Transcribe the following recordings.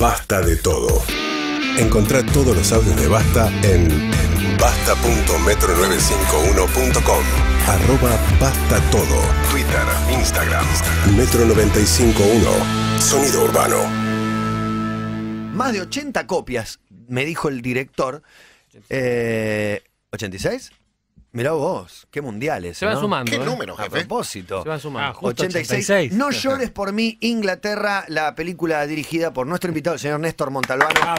Basta de todo. Encontrá todos los audios de Basta en basta.metro951.com. Arroba Basta Todo. Twitter, Instagram. Metro 951. Sonido Urbano. Más de 80 copias, me dijo el director. Eh, ¿86? Mirá vos, qué mundiales. Se van sumando. ¿Qué ¿eh? A propósito. Se van sumando. 86. Ah, no llores por mí, Inglaterra, la película dirigida por nuestro invitado, el señor Néstor Montalbano. Ah,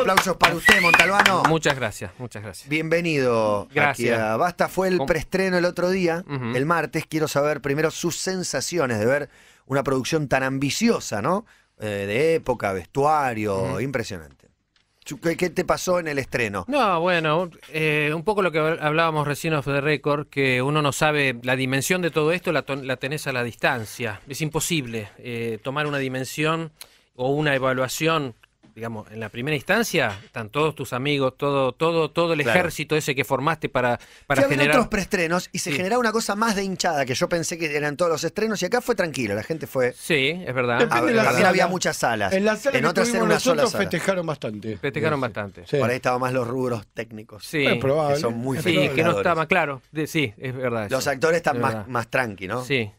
aplausos para usted, Montalbano. Muchas gracias, muchas gracias. Bienvenido. Gracias. Aquí a Basta fue el preestreno el otro día, el martes. Quiero saber primero sus sensaciones de ver una producción tan ambiciosa, ¿no? Eh, de época, vestuario, impresionante. ¿Qué te pasó en el estreno? No, bueno, eh, un poco lo que hablábamos recién off the record, que uno no sabe la dimensión de todo esto, la, tenés a la distancia. Es imposible eh, tomar una dimensión o una evaluación digamos, en la primera instancia están todos tus amigos, todo, todo, todo el ejército ese que formaste para, para generar. otros preestrenos y se genera generaba una cosa más de hinchada que yo pensé que eran todos los estrenos y acá fue tranquilo, la gente fue. Sí, es verdad. también ah, había muchas salas. En, las salas en otras era una sola festejaron bastante. Festejaron bastante. Por ahí estaban más los rubros técnicos. Sí, probable. Que son muy Sí, que no estaban, claro. sí, es verdad. Los actores están más, más tranqui, ¿no? Sí.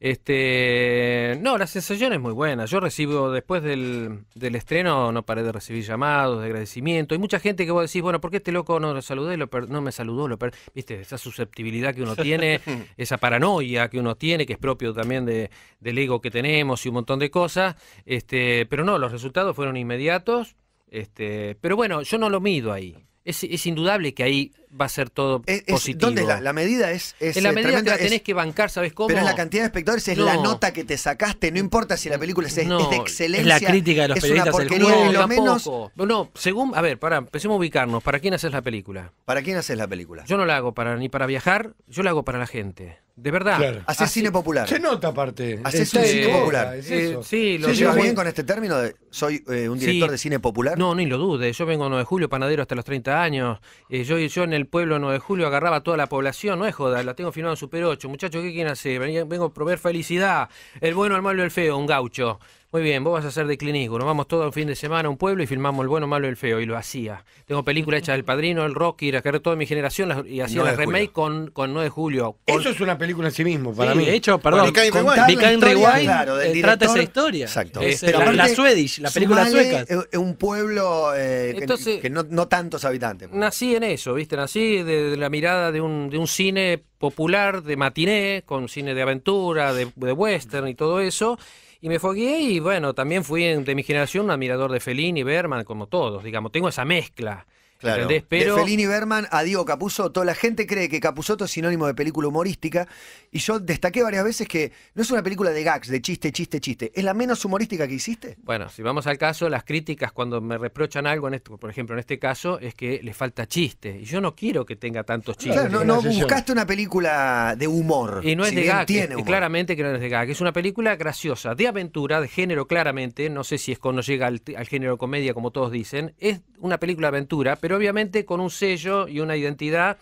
Este, no, la sensación es muy buena. Yo recibo, después del, estreno, no paré de recibir llamados de agradecimiento. Hay mucha gente que vos decís, bueno, ¿por qué este loco no lo saludé? no me saludó, lo viste, esa susceptibilidad que uno tiene, esa paranoia que uno tiene, que es propio también del ego que tenemos y un montón de cosas. Este, pero no, los resultados fueron inmediatos. Este, pero bueno, yo no lo mido ahí. Es, es indudable que ahí va a ser todo positivo. ¿Dónde la, medida? Es, en la eh, medida te la tenés que bancar, ¿sabes cómo? Pero es la cantidad de espectadores, es la nota que te sacaste, no importa si la película es, de excelencia. Es la crítica de los periodistas. el no, No, según, a ver, para, empecemos a ubicarnos. ¿Para quién haces la película? ¿Para quién haces la película? Yo no la hago para ni para viajar, yo la hago para la gente. De verdad. ¿Hacés cine popular. ¿Qué nota aparte. ¿Hacés este, cine popular. sí, lo ¿Se llevas bien con este término de soy eh, un director de cine popular? No, ni lo dudes Yo vengo no de julio, panadero hasta los 30 años. Eh, yo, yo en el pueblo 9 de julio agarraba a toda la población, no es joda, la tengo firmada en Super 8. Muchachos, ¿qué quieren hacer? Vengo a proveer felicidad, el bueno, el malo y el feo, un gaucho. Muy bien, vos vas a hacer de clínico. Nos vamos todo el fin de semana a un pueblo y filmamos El bueno, malo y el feo. Y lo hacía. Tengo películas hechas del Padrino, El Rocky, la carrera toda mi generación. y hacía el remake con, con 9 de julio. Eso es una película en sí mismo para mí. De hecho, perdón. Bueno, Rewind claro, eh, trata esa historia. Exacto. la, Swedish, la película sueca. Es eh, un pueblo eh, que, no, tantos habitantes. Pues. Nací en eso, ¿viste? Nací de, la mirada de un, de un cine popular, de matiné, con cine de aventura, de western y todo eso. Y me fogueé y bueno, también fui de mi generación un admirador de Fellini, Berman, como todos, digamos, tengo esa mezcla. Claro. Pero... De Fellini Berman a Diego Capuzotto, la gente cree que Capuzotto es sinónimo de película humorística y yo destaqué varias veces que no es una película de gags, de chiste, chiste, chiste. ¿Es la menos humorística que hiciste? Bueno, si vamos al caso, las críticas cuando me reprochan algo, en esto, por ejemplo, en este caso, es que le falta chiste. Y yo no quiero que tenga tantos chistes. no, buscaste una película de humor. Y no es de gags, Claramente que no es de gags Es una película graciosa, de aventura, de género claramente. No sé si es cuando llega al, al género comedia, como todos dicen. Es una película aventura, pero obviamente con un sello y una identidad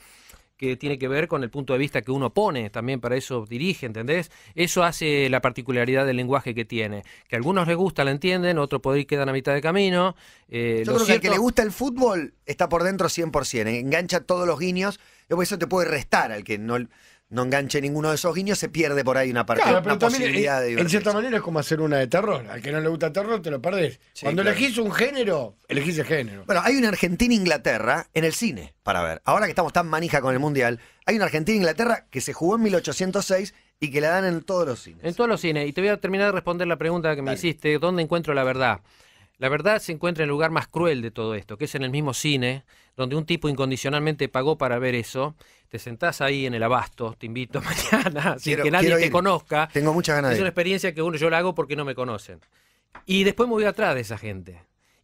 que tiene que ver con el punto de vista que uno pone, también para eso dirige, ¿entendés? Eso hace la particularidad del lenguaje que tiene, que a algunos les gusta, la entienden, otros podrían quedar a mitad de camino. Eh, yo creo que el que le gusta el fútbol está por dentro 100%, engancha todos los guiños, eso te puede restar al que no no enganche ninguno de esos guiños, se pierde por ahí una parte posibilidad en cierta manera es como hacer una de terror. Al que no le gusta terror, te lo perdés. Cuando elegís un género, elegís el género. Bueno, hay una Argentina-Inglaterra en el cine, para ver. Ahora que estamos tan manija con el Mundial, hay una Argentina-Inglaterra que se jugó en 1806 y que la dan en todos los cines. En todos los cines. Y te voy a terminar de responder la pregunta que me hiciste, ¿dónde encuentro la verdad? La verdad se encuentra en el lugar más cruel de todo esto, que es en el mismo cine, donde un tipo incondicionalmente pagó para ver eso. Te sentás ahí en el abasto, te invito mañana, sin que nadie te conozca. Tengo muchas ganas. de Es una experiencia que uno, yo la hago porque no me conocen. Y después me voy atrás de esa gente.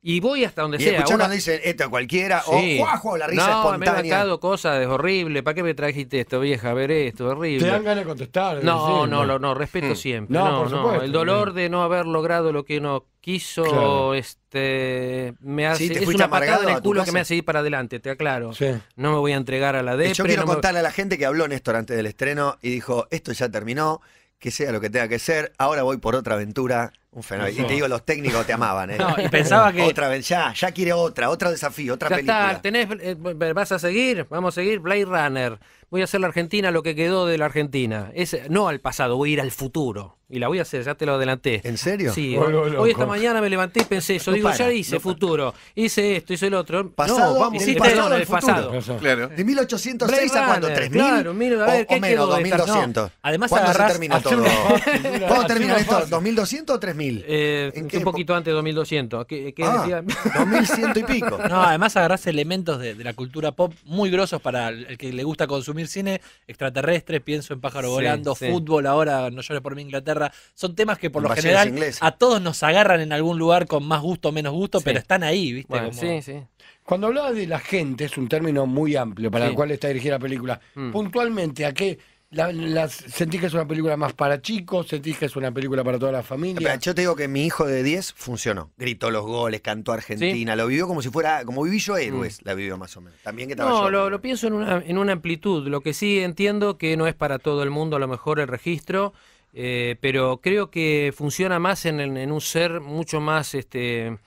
Y voy hasta donde sea. Y una... dicen esto a cualquiera, o guajo, la risa no, me he sacado cosas, es horrible. ¿Para qué me trajiste esto, vieja? A ver esto, horrible. Te dan ganas de contestar. No, no, no, respeto hmm. siempre. No, por no. El dolor eh. de no haber logrado lo que uno quiso, este, me hace, es una patada en el culo que me hace ir para adelante, te aclaro. No me voy a entregar a la depre. Yo quiero contarle a la gente que habló Néstor antes del estreno y dijo, esto ya terminó, que sea lo que tenga que ser, ahora voy por otra aventura un fenómeno. Y te digo, los técnicos te amaban, ¿eh? y pensaba que. Otra vez, ya, ya quiere otra, otro desafío, otra película. Eh, vas a seguir, vamos a seguir, Blade Runner voy a hacer la Argentina lo que quedó de la Argentina. no al pasado, voy a ir al futuro. Y la voy a hacer, ya te lo adelanté. ¿En serio? Sí. Oh, hoy, esta mañana me levanté y pensé eso. digo, ya hice futuro, hice esto, hice el otro. Pasado, no, vamos, hiciste pasado, el, pasado. Claro. De 1806 a cuándo? 3000. Claro, mil a ver, ¿qué 2200. Además, ¿cuándo agarrás, se termina todo? ¿Cuándo termina esto? ¿2200 o 3000? Eh, Un poquito antes de 2200. ¿Qué, qué ah, decía? 2100 y pico. No, además agarrás elementos de, de la cultura pop muy grosos para el que le gusta consumir cine, extraterrestre, pienso en pájaro volando, fútbol ahora, no llores por mi Inglaterra. Son temas que por lo general a todos nos agarran en algún lugar con más gusto o menos gusto, pero están ahí, ¿viste? Sí, sí. Cuando hablabas de la gente, es un término muy amplio para el cual está dirigida la película. Mm. Puntualmente, ¿a qué? La, sentí que es una película más para chicos? ¿Sentís que es una película para toda la familia? Pero yo te digo que mi hijo de 10 funcionó. Gritó los goles, cantó Argentina, lo vivió como si fuera, como viví yo mm. héroes, la vivió más o menos. También que No, lo, pienso en una, amplitud. Lo que sí entiendo que no es para todo el mundo a lo mejor el registro, eh, pero creo que funciona más en, en un ser mucho más este,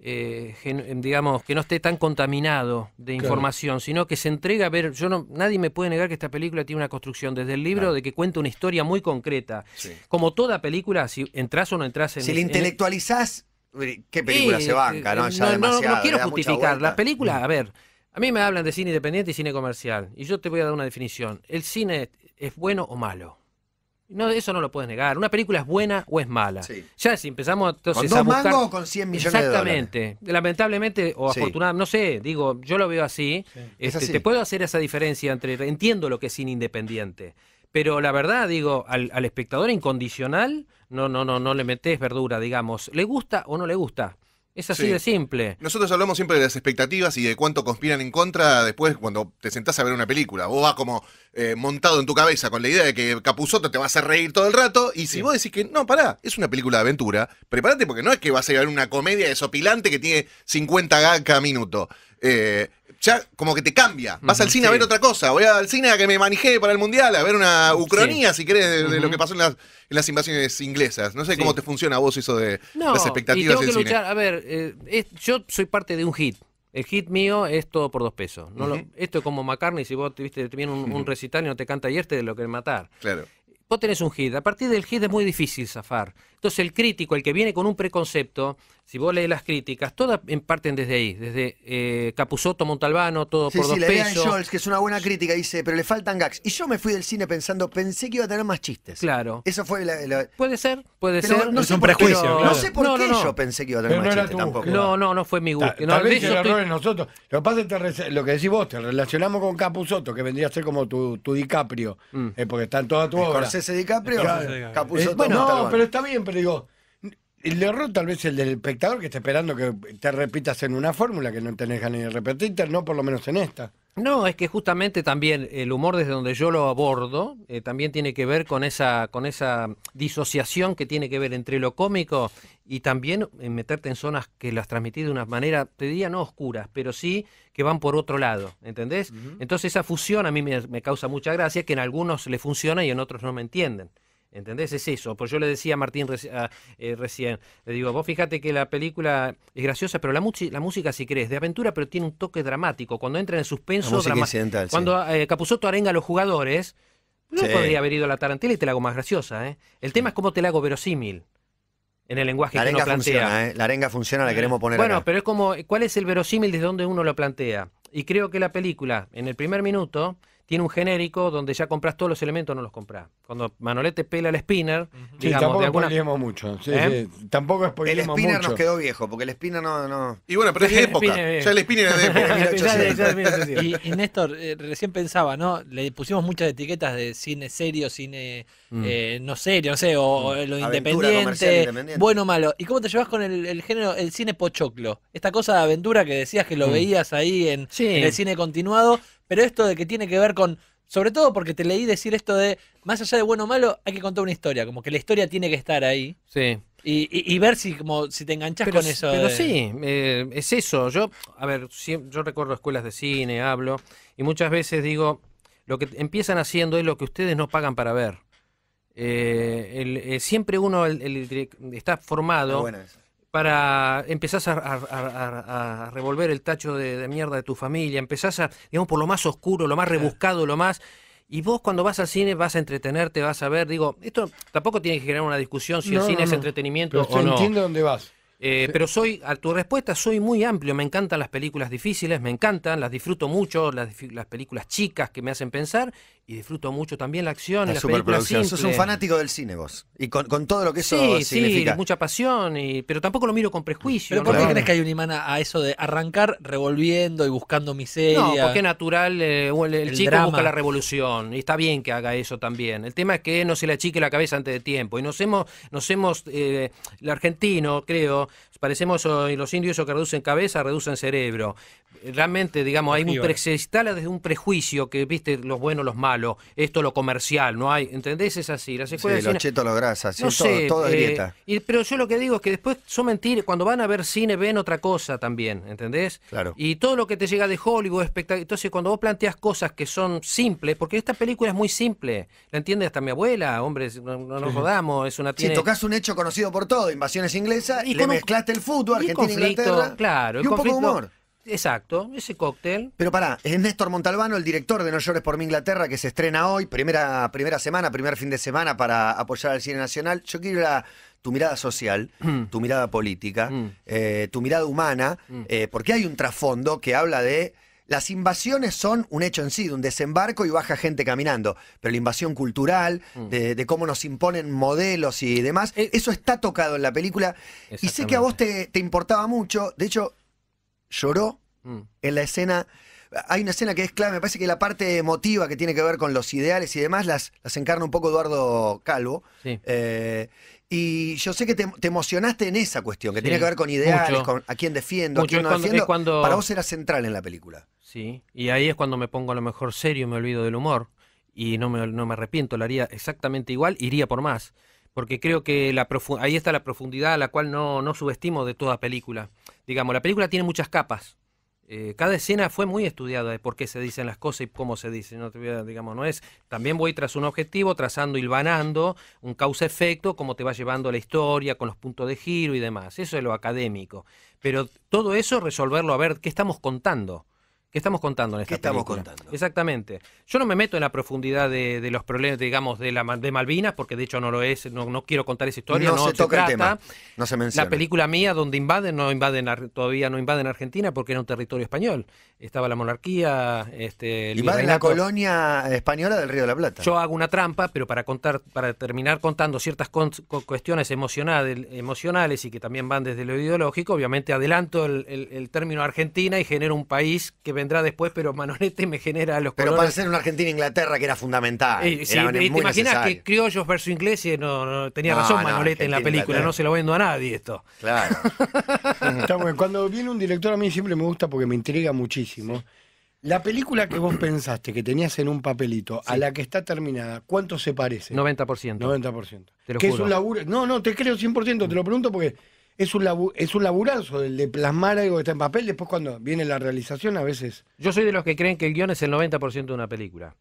eh, em, digamos, que no esté tan contaminado de información, sino que se entrega a ver, yo no, nadie me puede negar que esta película tiene una construcción desde el libro de que cuenta una historia muy concreta. Como toda película, si entras o no entras en... Si la intelectualizás, eh, ¿qué película se banca? No, eh, ya no, no quiero justificar. Las películas, mm. a ver, a mí me hablan de cine independiente y cine comercial, y yo te voy a dar una definición. El cine es bueno o malo. No, eso no lo puedes negar. Una película es buena o es mala. Ya si empezamos entonces ¿Con dos mangos o con 100 millones Exactamente. de Lamentablemente o afortunadamente, no sé, digo, yo lo veo así. Este, te puedo hacer esa diferencia entre, entiendo lo que es cine independiente, pero la verdad, digo, al, al espectador incondicional, no, no, no, no le metes verdura, digamos. ¿Le gusta o no le gusta? Es así de simple. Nosotros hablamos siempre de las expectativas y de cuánto conspiran en contra después cuando te sentás a ver una película. Vos vas como eh, montado en tu cabeza con la idea de que Capuzoto te va a hacer reír todo el rato. Y si vos decís que no, pará, es una película de aventura, prepárate porque no es que vas a ir a ver una comedia desopilante que tiene 50 gags a minuto. Eh, ya como que te cambia. Vas al cine a ver otra cosa. Voy al cine a que me manejé para el mundial, a ver una ucronía, si querés, de, lo que pasó en las, invasiones inglesas. No sé cómo te funciona a vos eso de las expectativas Cine. A ver, eh, yo soy parte de un hit. El hit mío es todo por dos pesos. No esto es como McCartney, si vos tuviste también un, un recital y no te canta ayer, te lo querés matar. Claro vos tenés un hit. A partir del hit es muy difícil zafar. Entonces el crítico, el que viene con un preconcepto, si vos lees las críticas, todas parten desde ahí, desde eh, Capusotto, Montalbano, todo por dos pesos. Sí, sí, Scholz, que es una buena crítica, dice, pero le faltan gags. Y yo me fui del cine pensando, pensé que iba a tener más chistes. Claro. Eso fue la... Puede ser, puede ser. No es un prejuicio. No sé por qué yo pensé que iba a tener más chistes tampoco. No, no, no fue mi gusto. Tal, vez el error es nosotros. Lo que pasa lo que decís vos, te relacionamos con Capusotto, que vendría a ser como tu, tu DiCaprio, mm. eh, porque está en toda tu el obra. DiCaprio, Capusotto. bueno, no, pero está bien, pero digo, el error tal vez el del espectador que está esperando que te repitas en una fórmula que no tenés ganas de repetirte, no por lo menos en esta. No, es que justamente también el humor desde donde yo lo abordo eh, también tiene que ver con esa, con esa disociación que tiene que ver entre lo cómico y también eh, meterte en zonas que las transmitís de una manera, te diría no oscuras, pero sí que van por otro lado, ¿entendés? Entonces esa fusión a mí me, me causa mucha gracia, que en algunos le funciona y en otros no me entienden. ¿Entendés? Es eso. Pues yo le decía a Martín eh, recién, le digo, vos fíjate que la película es graciosa, pero la, la música, si crees, de aventura, pero tiene un toque dramático. Cuando entra en el suspenso, cuando eh, Capuzotto arenga a los jugadores, no podría haber ido a la tarantela y te la hago más graciosa. ¿eh? El tema es cómo te la hago verosímil en el lenguaje la que uno plantea. Funciona, ¿eh? La arenga funciona, la queremos poner Bueno, pero es como, ¿cuál es el verosímil desde donde uno lo plantea? Y creo que la película, en el primer minuto, tiene un genérico donde ya compras todos los elementos no los compras cuando Manolete pela el spinner, digamos, tampoco de mucho. ¿Eh? tampoco El spinner nos quedó viejo, porque el spinner no. no... Y bueno, pero es de época. Ya el spinner era de época. Y, Néstor, eh, recién pensaba, ¿no? Le pusimos muchas etiquetas de cine serio, cine mm. eh, no serio, no sé, o, mm. lo independiente, bueno o malo. ¿Y cómo te llevas con el, género, el cine pochoclo? Esta cosa de aventura que decías que lo mm. veías ahí en el cine continuado, pero esto de que tiene que ver con sobre todo porque te leí decir esto de, más allá de bueno o malo, hay que contar una historia, como que la historia tiene que estar ahí. Sí. Y, y, ver si, como, si te enganchas con eso. Pero sí, eh, es eso. Yo, a ver, yo recuerdo escuelas de cine, hablo, y muchas veces digo, lo que empiezan haciendo es lo que ustedes no pagan para ver. Eh, eh, siempre uno el, está formado para empezás a, revolver el tacho de, mierda de tu familia, empezás a, digamos, por lo más oscuro, lo más rebuscado, lo más... Y vos cuando vas al cine vas a entretenerte, vas a ver, digo, esto tampoco tiene que generar una discusión si el cine es entretenimiento o no. entiendo dónde vas. Eh, pero soy, a tu respuesta, soy muy amplio. Me encantan las películas difíciles, me encantan, las disfruto mucho, las películas chicas que me hacen pensar y disfruto mucho también la acción. La película Sos un fanático del cine vos. Y con, todo lo que eso sí, significa. Sí, mucha pasión, y, pero tampoco lo miro con prejuicio. ¿Pero por qué crees que hay un imán a, eso de arrancar revolviendo y buscando miseria? No, porque es natural. Eh, el, chico busca la revolución. Y está bien que haga eso también. El tema es que no se le achique la cabeza antes de tiempo. Y nos hemos, nos hemos eh, el argentino, creo, parecemos oh, los indios oh, que reducen cabeza, reducen cerebro. Realmente, digamos, hay un se instala desde un prejuicio que, viste, los buenos, los malos esto lo comercial, no hay, ¿entendés? Es así. Las los lo grasas, es eh, pero yo lo que digo es que después son mentiras, cuando van a ver cine ven otra cosa también, ¿entendés? Claro. Y todo lo que te llega de Hollywood, Entonces cuando vos planteas cosas que son simples, porque esta película es muy simple, la entiende hasta mi abuela, hombre, no, nos jodamos, es una... Tiene... Si tocas un hecho conocido por todo, invasiones inglesas, y le mezclaste el fútbol, Argentina, Inglaterra, claro, y un poco de humor. Exacto, ese cóctel. Pero pará, es Néstor Montalbano, el director de No Llores por mi Inglaterra, que se estrena hoy, primera, primera semana, primer fin de semana para apoyar al cine nacional. Yo quiero tu mirada social, mm. tu mirada política, mm. eh, tu mirada humana, mm. eh, porque hay un trasfondo que habla de las invasiones son un hecho en sí, de un desembarco y baja gente caminando. Pero la invasión cultural, de, cómo nos imponen modelos y demás, eh, eso está tocado en la película. Y sé que a vos te importaba mucho. De hecho, lloró mm. en la escena. Hay una escena que es clave, me parece que la parte emotiva que tiene que ver con los ideales y demás las, las encarna un poco Eduardo Calvo. Eh, y yo sé que te, emocionaste en esa cuestión, que tiene que ver con ideales, con a quién defiendo, a quién no cuando, defiendo. Para vos era central en la película. Sí, y ahí es cuando me pongo a lo mejor serio y me olvido del humor. Y no me, no me arrepiento, lo haría exactamente igual, iría por más porque creo que ahí está la profundidad a la cual no, subestimo de toda película. Digamos, la película tiene muchas capas. Eh, cada escena fue muy estudiada de por qué se dicen las cosas y cómo se dicen. No, digamos, no es, también voy tras un objetivo, trazando, hilvanando un causa-efecto, cómo te va llevando la historia, con los puntos de giro y demás. Eso es lo académico. Pero todo eso, resolverlo, a ver qué estamos contando. ¿Qué estamos contando en esta ¿Qué estamos contando? Exactamente. Yo no me meto en la profundidad de, los problemas, digamos, de, la, de Malvinas, porque de hecho no lo es, no, quiero contar esa historia. No, no se, toca el tema, no se menciona. La película mía, donde invaden, no invaden, todavía no invaden Argentina porque era un territorio español. Estaba la monarquía, este, el Invaden la colonia española del Río de la Plata. Yo hago una trampa, pero para contar, para terminar contando ciertas cuestiones emocionales, emocionales y que también van desde lo ideológico, obviamente adelanto el, el término Argentina y genero un país que después, pero Manolete me genera los pero Pero para ser una Argentina-Inglaterra que era fundamental. sí, era ¿Te imaginas que criollos versus ingleses? No, tenía razón en la película, no se lo vendo a nadie esto. Claro. Cuando viene un director a mí siempre me gusta porque me intriga muchísimo. La película que vos pensaste que tenías en un papelito, a la que está terminada, ¿cuánto se parece? 90%. 90%. que es un laburo. No, no, te creo 100%, te lo pregunto porque es un, es un laburazo el de plasmar algo que está en papel, después cuando viene la realización a veces. Yo soy de los que creen que el guión es el 90% de una película.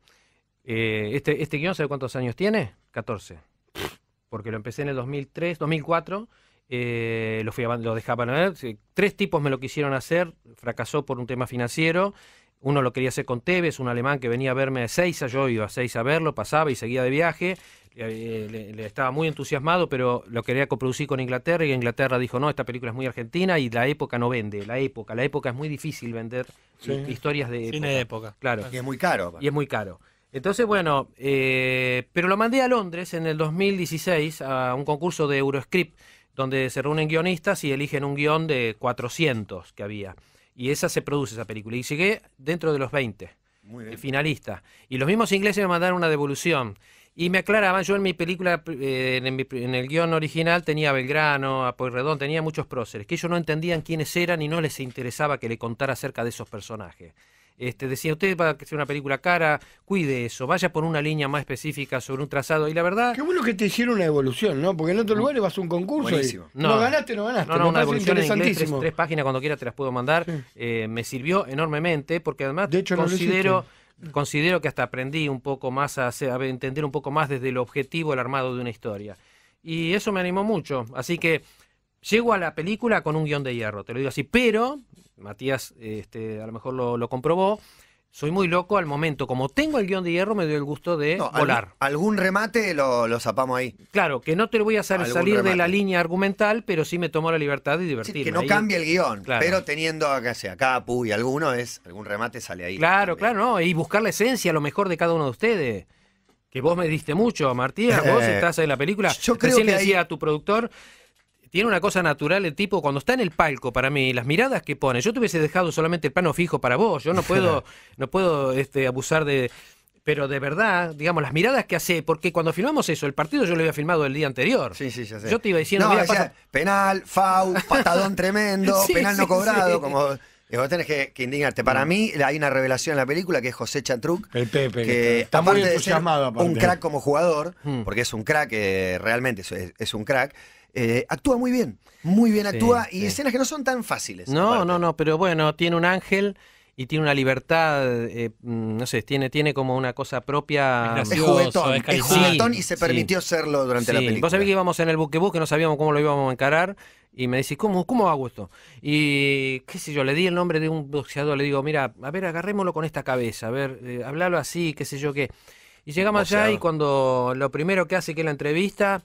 Eh, este, este guión, ¿sabe cuántos años tiene? 14. Porque lo empecé en el 2003, 2004. Eh, lo, fui a, lo dejaban a Tres tipos me lo quisieron hacer, fracasó por un tema financiero. Uno lo quería hacer con Tevez, un alemán que venía a verme a Seiza, yo iba a Seiza a verlo, pasaba y seguía de viaje le, estaba muy entusiasmado, pero lo quería coproducir con Inglaterra y Inglaterra dijo, no, esta película es muy argentina y la época no vende, la época, la época es muy difícil vender historias de... Cine de época. Claro. Y es muy caro. Y es muy caro. Entonces, bueno, eh, pero lo mandé a Londres en el 2016 a un concurso de Euroscript, donde se reúnen guionistas y eligen un guión de 400 que había. Y esa se produce, esa película. Y llegué dentro de los 20, finalistas. finalista. Y los mismos ingleses me mandaron una devolución. Y me aclaraban, yo en mi película, eh, en, el guión original tenía a Belgrano, a Pueyrredón, tenía muchos próceres, que ellos no entendían quiénes eran y no les interesaba que le contara acerca de esos personajes. Este, decía, usted va a hacer una película cara, cuide eso, vaya por una línea más específica sobre un trazado. Y la verdad. Qué bueno que te hicieron una evolución, ¿no? Porque en otros mm. lugares vas a un concurso. Y no, ganaste, no ganaste. No, no, una evolución tres, páginas cuando quiera te las puedo mandar. Eh, me sirvió enormemente porque además considero considero que hasta aprendí un poco más a, entender un poco más desde el objetivo el armado de una historia. Y eso me animó mucho. Así que llego a la película con un guión de hierro, te lo digo así. Pero, Matías este, a lo mejor lo comprobó, soy muy loco al momento. Como tengo el guión de hierro, me doy el gusto de volar. Algún, remate lo, zapamos ahí. Claro, que no te lo voy a hacer salir de la línea argumental, pero sí me tomo la libertad de divertirme. que no cambie el guión, claro. pero teniendo, acá sea, Capu y alguno, es algún remate sale ahí. Claro, claro, no, y buscar la esencia, lo mejor de cada uno de ustedes. Que vos me diste mucho, Martí, vos eh, estás en la película. Yo creo que le decía a tu productor tiene una cosa natural el tipo cuando está en el palco para mí las miradas que pone yo te hubiese dejado solamente el plano fijo para vos yo no puedo no puedo este, abusar de pero de verdad, digamos, las miradas que hace, porque cuando filmamos eso, el partido yo lo había filmado el día anterior. Yo te iba diciendo, penal, FAU, patadón tremendo, penal no cobrado, como y que, indignarte. Para mm. mí hay una revelación en la película que es José Chantruc. El Pepe. Que está muy entusiasmado. Un crack como jugador, mm. porque es un crack, eh, realmente es, un crack. Eh, actúa muy bien, muy bien actúa y escenas que no son tan fáciles. No, no, no, pero bueno, tiene un ángel y tiene una libertad, eh, mm, no sé, tiene, tiene como una cosa propia. Es, juguetón, es, juguetón y se permitió serlo durante la película. Vos sabés que íbamos en el buque que no sabíamos cómo lo íbamos a encarar, y me decís, ¿cómo, cómo hago esto? Y qué sé yo, le di el nombre de un boxeador, le digo, mira, a ver, agarrémoslo con esta cabeza, a ver, eh, hablalo así, qué sé yo qué. Y llegamos allá y cuando lo primero que hace que la entrevista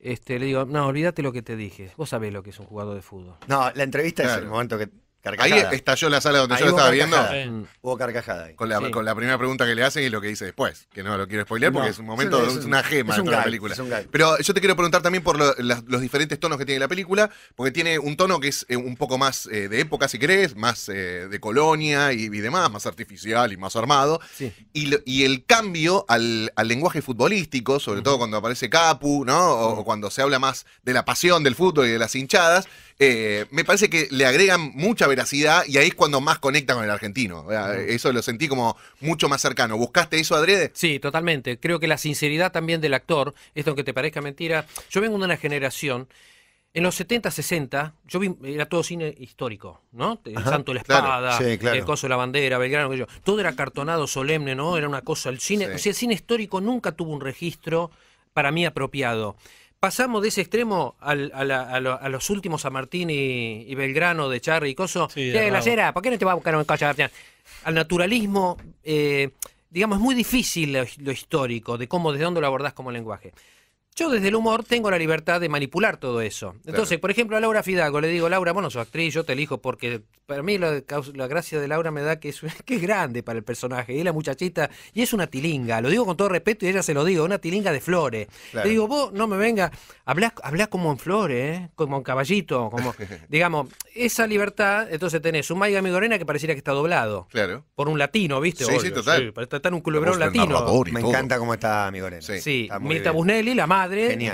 este, le digo, no, olvídate lo que te dije. Vos sabés lo que es un jugador de fútbol. No, la entrevista es el momento que Ahí estalló la sala donde yo estaba viendo. Mm. Hubo carcajada ahí. Con la, primera pregunta que le hacen y lo que dice después, que no lo quiero spoiler porque es un momento, es, una gema la película. Pero yo te quiero preguntar también por los diferentes tonos que tiene la película, porque tiene un tono que es eh, un poco más eh, de época, si crees más eh, de colonia y, demás, más artificial y más armado. Y, el cambio al, lenguaje futbolístico, sobre todo cuando aparece Capu, ¿no? O, o cuando se habla más de la pasión del fútbol y de las hinchadas, me parece que le agregan mucha veracidad y ahí es cuando más conecta con el argentino. Eso lo sentí como mucho más cercano. ¿Buscaste eso, Adrede? Sí, totalmente. Creo que la sinceridad también del actor, esto aunque te parezca mentira, yo vengo de una generación. En los 70, 60, yo vi, era todo cine histórico, ¿no? El Santo de la Espada, el Coso de la Bandera, Belgrano, yo. todo era cartonado, solemne, ¿no? Era una cosa, el cine, el cine histórico nunca tuvo un registro para mí apropiado pasamos de ese extremo a, los últimos a Martín y, Belgrano de Charri y Coso. la ¿por qué no te va a buscar un coche, Al naturalismo, eh, digamos, es muy difícil lo, lo, histórico, de cómo, desde dónde lo abordás como lenguaje yo desde el humor tengo la libertad de manipular todo eso. Entonces, por ejemplo, a Laura Fidago le digo, Laura, bueno, sos actriz, yo te elijo porque para mí la, gracia de Laura me da que es, grande para el personaje. Y la muchachita, y es una tilinga, lo digo con todo respeto y ella se lo digo, una tilinga de flores. Le digo, vos no me venga, hablás, como en flores, ¿eh? como en caballito, como, digamos, esa libertad, entonces tenés un Maiga Migorena que pareciera que está doblado. Claro. Por un latino, ¿viste? Sí, sí, total. Sí, está un culebrón latino. Me encanta cómo está Migorena. Sí. sí. Busnelli, la madre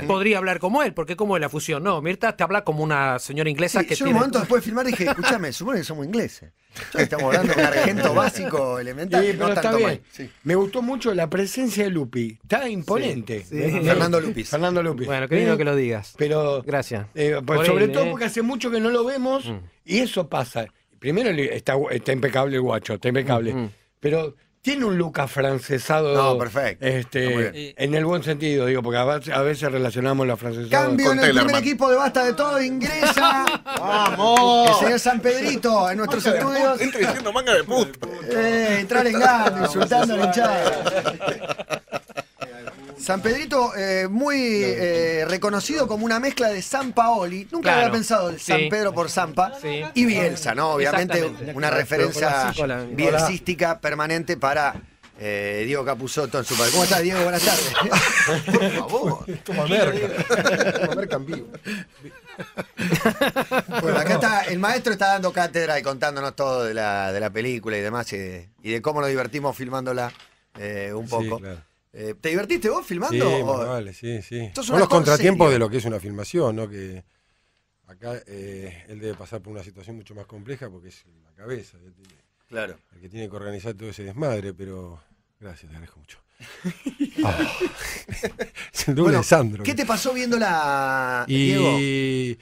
podría hablar como él, porque como es la fusión. No, Mirta te habla como una señora inglesa que yo un momento después de filmar dije, escúchame, supongo que somos ingleses. Estamos hablando de argento básico, elemental, pero está bien. Me gustó mucho la presencia de Lupi. Está imponente. ¿Eh? Fernando Lupi Fernando Lupis. Bueno, qué lindo ¿Eh? que lo digas. Pero, Gracias. Eh, pues sobre todo porque hace mucho que no lo vemos mm. y eso pasa. Primero está, impecable el guacho, está impecable. Mm, mm. Pero tiene un look afrancesado. No, perfecto. Este, en el buen sentido, digo, porque a veces relacionamos la francesa. Cambio con en el primer equipo de basta de todo, ingresa. ¡Vamos! El señor San Pedrito en nuestros estudios. Entra diciendo manga de puto. Eh, entrar en gato, insultando a la hinchada. San Pedrito, eh, muy eh, reconocido como una mezcla de San Paoli. Nunca había pensado el San Pedro por Sampa Y Bielsa, ¿no? Obviamente una referencia bielsística permanente para eh, Diego Capuzotto en su padre. ¿Cómo estás, Diego? Buenas tardes. Por favor. merca. ver vivo. Bueno, acá está, el maestro está dando cátedra y contándonos todo de la, película y demás y de, cómo nos divertimos filmándola un poco. Sí, claro. Eh, ¿Te divertiste vos filmando? Sí, vale, sí, sí. Son los contratiempos de lo que es una filmación, ¿no? Que acá eh, él debe pasar por una situación mucho más compleja porque es la cabeza. claro. El que tiene que organizar todo ese desmadre, pero gracias, te agradezco mucho. Ah. bueno, Sandro. ¿Qué te pasó viendo la y, eh,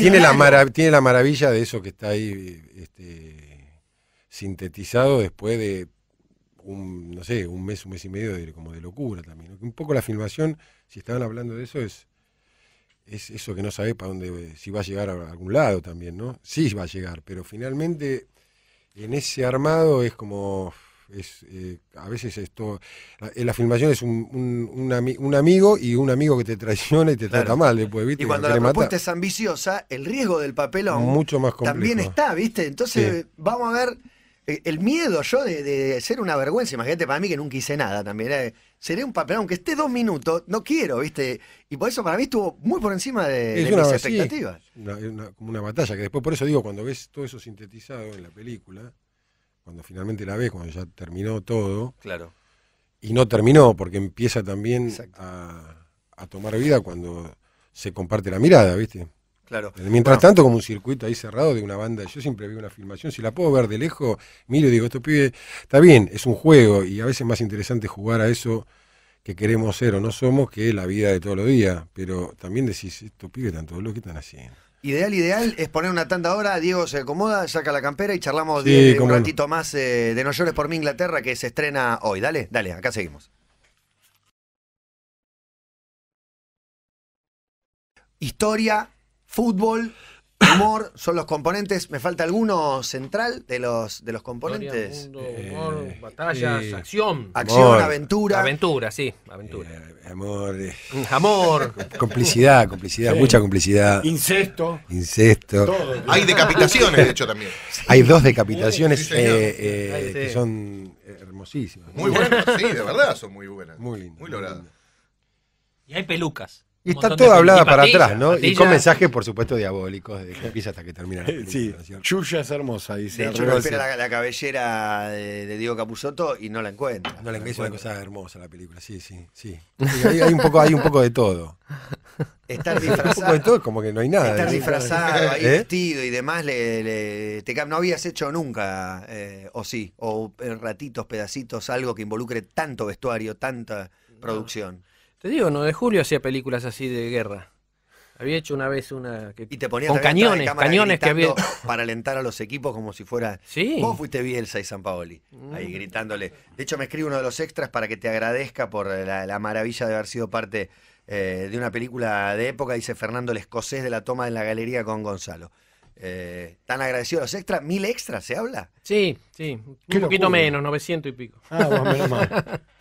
tiene la, maravilla de eso que está ahí este, sintetizado después de un, no sé, un mes, un mes y medio de, como de locura también. Un poco la filmación, si estaban hablando de eso, es, es eso que no sabes para dónde, si va a llegar a algún lado también, ¿no? Sí va a llegar, pero finalmente en ese armado es como, es, eh, a veces esto, eh, la, filmación es un, un, amigo y un amigo que te traiciona y te trata mal después, ¿viste? Y cuando la propuesta es ambiciosa, el riesgo del papelón mucho más también está, ¿viste? Entonces vamos a ver eh, el miedo yo de, ser una vergüenza, imagínate para mí que nunca hice nada también. un papel, aunque esté dos minutos, no quiero, ¿viste? Y por eso para mí estuvo muy por encima de, es una, expectativas. como una batalla que después, por eso digo, cuando ves todo eso sintetizado en la película, cuando finalmente la ves, cuando ya terminó todo. Claro. Y no terminó, porque empieza también a, a tomar vida cuando se comparte la mirada, ¿viste? Eh, mientras tanto, como un circuito ahí cerrado de una banda, yo siempre veo una filmación, si la puedo ver de lejos, miro y digo, esto pibe, está bien, es un juego y a veces es más interesante jugar a eso que queremos ser o no somos que la vida de todos los días, pero también decís, estos pibes tanto lo que están haciendo. Ideal, ideal es poner una tanda ahora, Diego se acomoda, saca la campera y charlamos de, un ratito más eh, de No llores por mi Inglaterra que se estrena hoy. Dale, dale, acá seguimos. Historia fútbol, humor, son los componentes. ¿Me falta alguno central de los, de los componentes? Gloria, eh, humor, eh, batallas, acción. Acción, aventura. Aventura, sí, aventura. Eh, amor. amor. Complicidad, complicidad, mucha complicidad. Incesto. Incesto. Hay decapitaciones, de hecho, también. Hay dos decapitaciones que son hermosísimas. Muy buenas, sí, de verdad son muy buenas. Muy lindas. Muy logradas. Y hay pelucas. Y está toda hablada para atrás, ¿no? Y con mensajes, por supuesto, diabólicos, de que empieza hasta que termina la película. Sí, Chuya es hermosa, dice. De hecho, espera la, cabellera de, Diego Capusotto y no la encuentra. No la encuentra, es una cosa hermosa la película, sí, sí, sí. hay, un poco, hay un poco de todo. Estar disfrazado. Un poco de todo, como que no hay nada. Estar disfrazado, ahí ¿Eh? vestido y demás, no habías hecho nunca, eh, o sí, o en eh, ratitos, pedacitos, algo que involucre tanto vestuario, tanta producción. Te digo, no de julio hacía películas así de guerra. Había hecho una vez una que y te ponía con cañones, cañones que había para alentar a los equipos como si fuera. Sí. Vos fuiste Bielsa y San Paoli mm. ahí gritándole. De hecho me escribe uno de los extras para que te agradezca por la, maravilla de haber sido parte eh, de una película de época. Dice Fernando el escocés de la toma en la galería con Gonzalo. Eh, tan agradecidos los extras, mil extras, ¿se habla? Sí, sí, un poquito menos, 900 y pico. Ah, bueno, menos mal.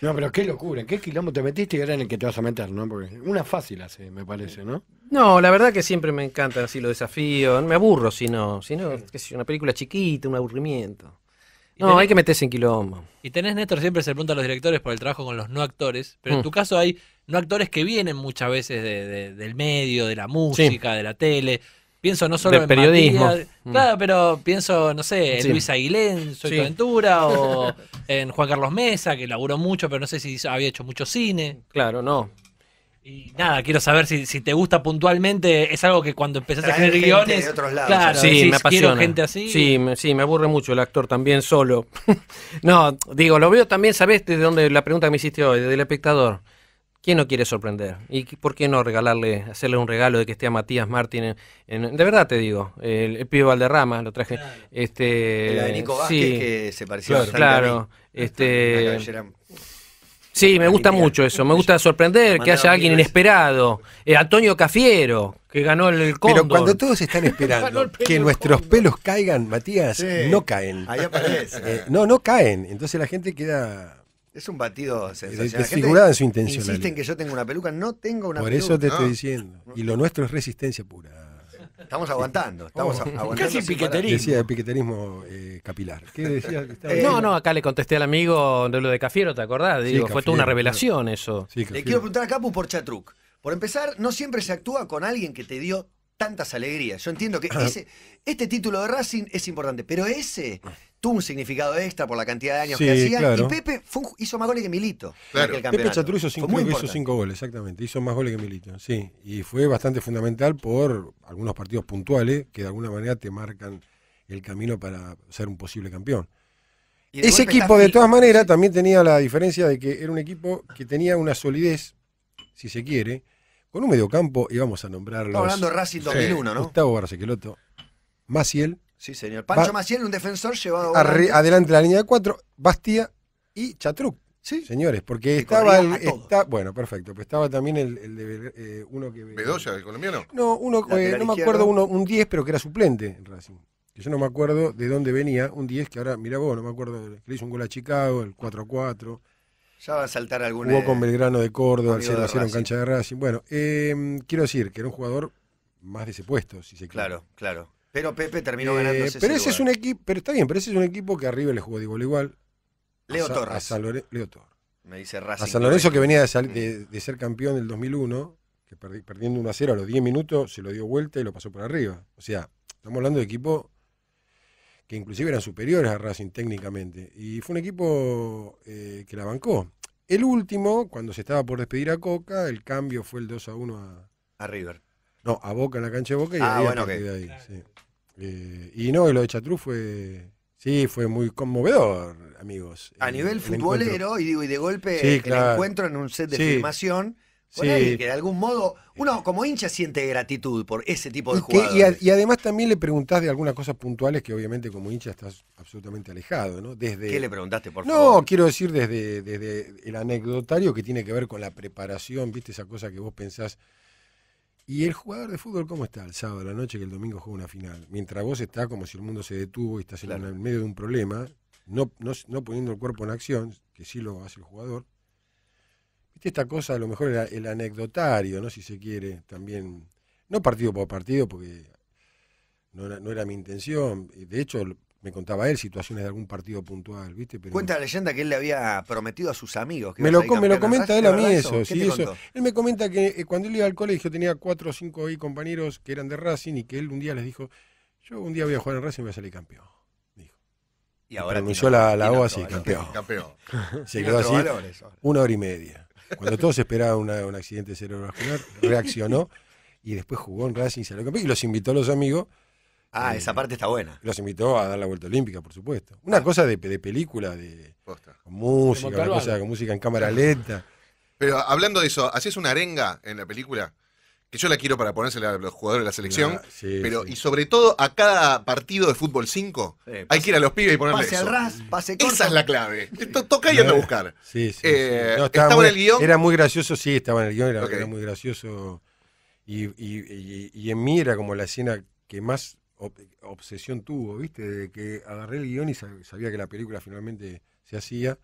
No, pero qué locura, ¿en qué quilombo te metiste y ahora en el que te vas a meter, ¿no? Porque una fácil hace, me parece, ¿no? No, la verdad que siempre me encantan así los desafíos. Me aburro sino, no, si una película chiquita, un aburrimiento. No, hay que meterse en quilombo. Y tenés, Néstor, siempre se pregunta a los directores por el trabajo con los no actores, pero en mm. tu caso hay no actores que vienen muchas veces del medio, de la música, de la tele. Pienso no solo en periodismo. Matías, mm. claro, pero pienso, no sé, en Luis Aguilén, en sí. o en Juan Carlos Mesa, que laburó mucho, pero no sé si había hecho mucho cine. Claro, no. Y nada, quiero saber si, si te gusta puntualmente, es algo que cuando empezás a escribir guiones. claro, sí, me apasiona. gente así. Sí, me, sí, me aburre mucho el actor también solo. no, digo, lo veo también, ¿sabés de dónde la pregunta que me hiciste hoy? Del espectador. ¿Quién no quiere sorprender? ¿Y por qué no regalarle, hacerle un regalo de que esté a Matías Martín? En, de verdad te digo, el, pibe Valderrama, lo traje. Este, de Nico sí, que se pareció claro, Este, Sí, me gusta mucho eso. Me gusta sorprender que haya alguien inesperado. Eh, Antonio Cafiero, que ganó el cóndor. Pero cuando todos están esperando que nuestros pelos caigan, Matías, no caen. Eh, no, no caen. Entonces la gente queda es un batido sensacional. Desfigurada en su intención. Insisten que yo tengo una peluca, no tengo una peluca. Por eso te estoy diciendo. Y lo nuestro es resistencia pura. Estamos aguantando, oh. estamos aguantando. Casi piqueterismo. Decía piqueterismo eh, capilar. ¿Qué decía? Eh, no, no, acá le contesté al amigo de lo de Cafiero, ¿te acordás? fue toda una revelación eso. le quiero preguntar a Capu por Chatruc. Por empezar, no siempre se actúa con alguien que te dio tantas alegrías. Yo entiendo que ese, este título de Racing es importante, pero ese tuvo un significado extra por la cantidad de años que hacía. Y Pepe hizo más goles que Milito. Pepe Chatur hizo cinco, hizo goles, exactamente. Hizo más goles que Milito, sí. Y fue bastante fundamental por algunos partidos puntuales que de alguna manera te marcan el camino para ser un posible campeón. Ese equipo, de todas maneras, también tenía la diferencia de que era un equipo que tenía una solidez, si se quiere, con un mediocampo, y vamos a nombrarlo. Estamos hablando Racing 2001, sí. ¿no? Gustavo Barcequeloto, Maciel. Sí, señor. Pancho Maciel, un defensor llevado. adelante la línea de cuatro, Bastía y Chatruc. Sí. Señores, porque estaba el, está, bueno, perfecto, Pues estaba también el, el de eh, uno que Bedoya, el colombiano. No, uno eh, no me acuerdo uno, un 10, pero que era suplente en Racing. yo no me acuerdo de dónde venía, un 10 que ahora, mira vos, no me acuerdo, le hizo un gol a Chicago, el 4 a 4. Ya va a saltar alguna. Jugó con eh, Belgrano de Córdoba, se cancha de Racing. Bueno, em, quiero decir que era un jugador más de ese puesto, si se quiere. Claro, claro. Pero Pepe terminó eh, ganando. pero ese es un equipo, pero está bien, pero ese es un equipo que arriba le jugó de igual igual. Leo Torres. A San Leo Torres. Me dice Racing. A San Lorenzo que venía mm. de, ser campeón del 2001, que perdiendo 1 a 0 a los 10 minutos, se lo dio vuelta y lo pasó por arriba. O sea, estamos hablando de equipo inclusive eran superiores a Racing técnicamente. Y fue un equipo eh, que la bancó. El último, cuando se estaba por despedir a Coca, el cambio fue el 2 a 1 a, River. No, a Boca en la cancha de Boca y ah, ahí. Eh, y no, lo de Chatrú fue. Sí, fue muy conmovedor, amigos. A nivel futbolero, y digo, y de golpe el encuentro en un set de filmación que de algún modo uno como hincha siente gratitud por ese tipo de jugadores. Y, además también le preguntás de algunas cosas puntuales que obviamente como hincha estás absolutamente alejado, ¿no? Desde, ¿Qué le preguntaste, por no, favor? No, quiero decir desde, desde el anecdotario que tiene que ver con la preparación, ¿viste? Esa cosa que vos pensás. ¿Y el jugador de fútbol cómo está el sábado, la noche que el domingo juega una final? Mientras vos estás como si el mundo se detuvo y estás en en medio de un problema, no, no, no poniendo el cuerpo en acción, que sí lo hace el jugador, esta cosa a lo mejor era el anecdotario, ¿no? Si se quiere, también. No partido por partido, porque no era, mi intención. De hecho, me contaba él situaciones de algún partido puntual, ¿viste? Cuenta la leyenda que él le había prometido a sus amigos. Que me, lo, me lo comenta él a mí eso. Él me comenta que eh, cuando él iba al colegio tenía cuatro o cinco compañeros que eran de Racing y que él un día les dijo, yo un día voy a jugar en Racing y voy a salir campeón. Dijo. Y ahora... comenzó la, la O campeón. Se quedó así una hora y media. Cuando todos esperaban un accidente cerebrovascular, reaccionó y después jugó en Racing salió y los invitó a los amigos. Ah, eh, esa parte está buena. Los invitó a dar la vuelta olímpica, por supuesto. Una ah. cosa de, de, película, de música, una cosa con música en cámara lenta. Pero hablando de eso, ¿hacés una arenga en la película? que yo la quiero para ponérsela a los jugadores de la selección, pero y sobre todo a cada partido de fútbol 5 hay que ir a los pibes y ponerle pase Al ras, pase Esa es la clave. Esto, toca y anda a buscar. Eh, estaba, en el guión. Era muy gracioso, sí, estaba en el guión, era, muy gracioso. Y, y, en mí era como la escena que más obsesión tuvo, ¿viste? De que agarré el guión y sabía que la película finalmente se hacía.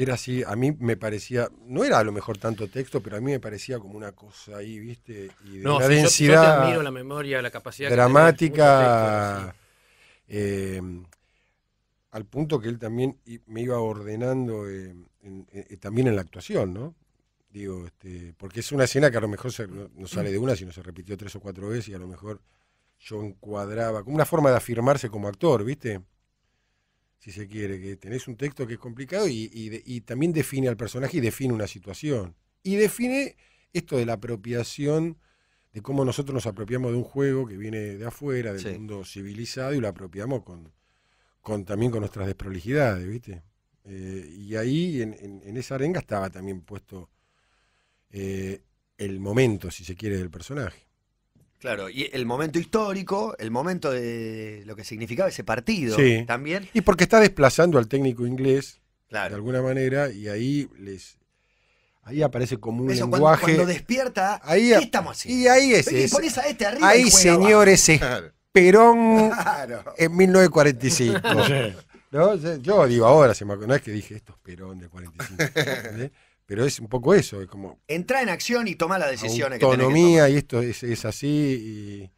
Era así, a mí me parecía, no era a lo mejor tanto texto, pero a mí me parecía como una cosa ahí, ¿viste? Y de densidad. la memoria, la capacidad. Dramática. Eh, al punto que él también me iba ordenando eh, eh, también en la actuación, ¿no? Digo, este, porque es una escena que a lo mejor no, sale de una, sino se repitió tres o cuatro veces y a lo mejor yo encuadraba, como una forma de afirmarse como actor, ¿viste? si se quiere, que tenés un texto que es complicado y, y, también define al personaje y define una situación. Y define esto de la apropiación, de cómo nosotros nos apropiamos de un juego que viene de afuera, del mundo civilizado, y lo apropiamos con, con también con nuestras desprolijidades, ¿viste? Eh, y ahí, en, en, esa arenga, estaba también puesto eh, el momento, si se quiere, del personaje. Claro, y el momento histórico, el momento de lo que significaba ese partido también. Y porque está desplazando al técnico inglés, de alguna manera, y ahí les ahí aparece como un lenguaje. Cuando, cuando despierta, ahí, estamos Y ahí es. este arriba ahí, señores, Perón en 1945. ¿No? Yo digo ahora, no es que dije esto es Perón de 45. Pero es un poco eso, es como... Entra en acción y toma las decisiones. Autonomía y esto es, así.